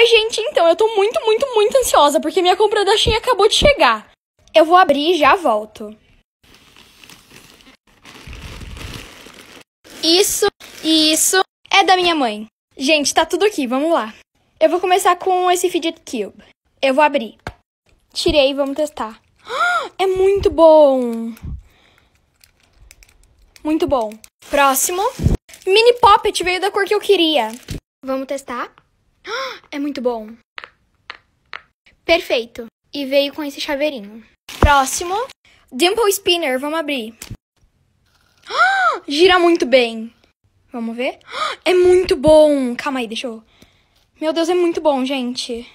Oi, gente, então eu tô muito, muito, muito ansiosa porque minha compra da Shein acabou de chegar. Eu vou abrir e já volto. Isso e isso é da minha mãe. Gente, tá tudo aqui, vamos lá. Eu vou começar com esse Fidget Cube. Eu vou abrir. Tirei, vamos testar. É muito bom! Muito bom. Próximo. Mini Poppet veio da cor que eu queria. Vamos testar. É muito bom. Perfeito. E veio com esse chaveirinho. Próximo. Dimple Spinner. Vamos abrir. Ah, gira muito bem. Vamos ver? Ah, é muito bom. Calma aí, deixa eu... Meu Deus, é muito bom, gente.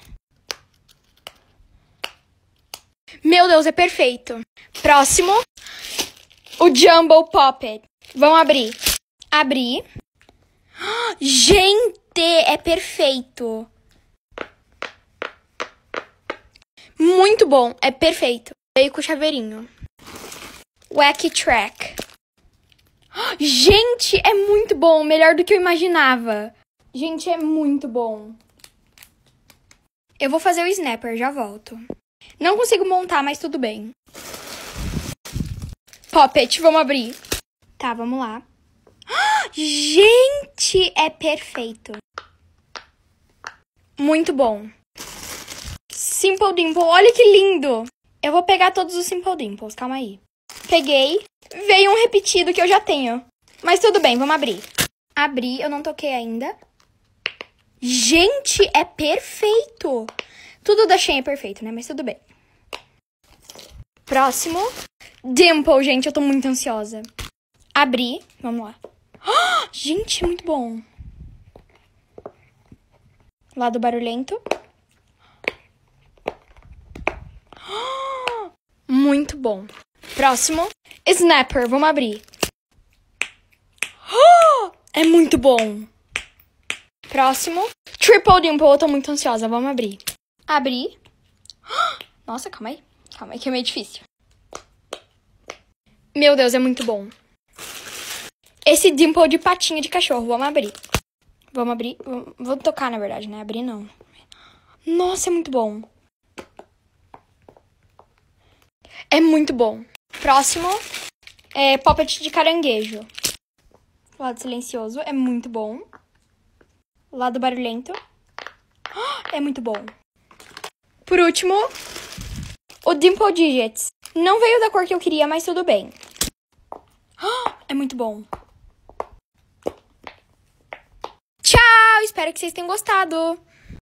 Meu Deus, é perfeito. Próximo. O Jumbo Poppet. Vamos abrir. Abrir. Ah, gente! T é perfeito. Muito bom, é perfeito. Veio com o chaveirinho. Wacky Track. Gente, é muito bom, melhor do que eu imaginava. Gente, é muito bom. Eu vou fazer o snapper, já volto. Não consigo montar, mas tudo bem. Poppet, vamos abrir. Tá, vamos lá. Gente, é perfeito. Muito bom. Simple Dimple, olha que lindo. Eu vou pegar todos os Simple Dimples, calma aí. Peguei. Veio um repetido que eu já tenho. Mas tudo bem, vamos abrir. Abri, eu não toquei ainda. Gente, é perfeito. Tudo da Shein é perfeito, né? Mas tudo bem. Próximo. Dimple, gente, eu tô muito ansiosa. Abri, vamos lá gente, muito bom. Lado barulhento. muito bom. Próximo. Snapper, vamos abrir. é muito bom. Próximo. Triple Dimple, eu tô muito ansiosa. Vamos abrir. Abrir? Nossa, calma aí. Calma aí que é meio difícil. Meu Deus, é muito bom. Esse dimple de patinha de cachorro. Vamos abrir. Vamos abrir. Vou tocar, na verdade, né? Abrir não. Nossa, é muito bom. É muito bom. Próximo é poppet de caranguejo. Lado silencioso é muito bom. Lado barulhento é muito bom. Por último, o Dimple Digits. Não veio da cor que eu queria, mas tudo bem. É muito bom. espero que vocês tenham gostado.